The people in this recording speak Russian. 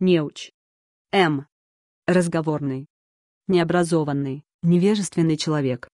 неуч. М. Разговорный. Необразованный, невежественный человек.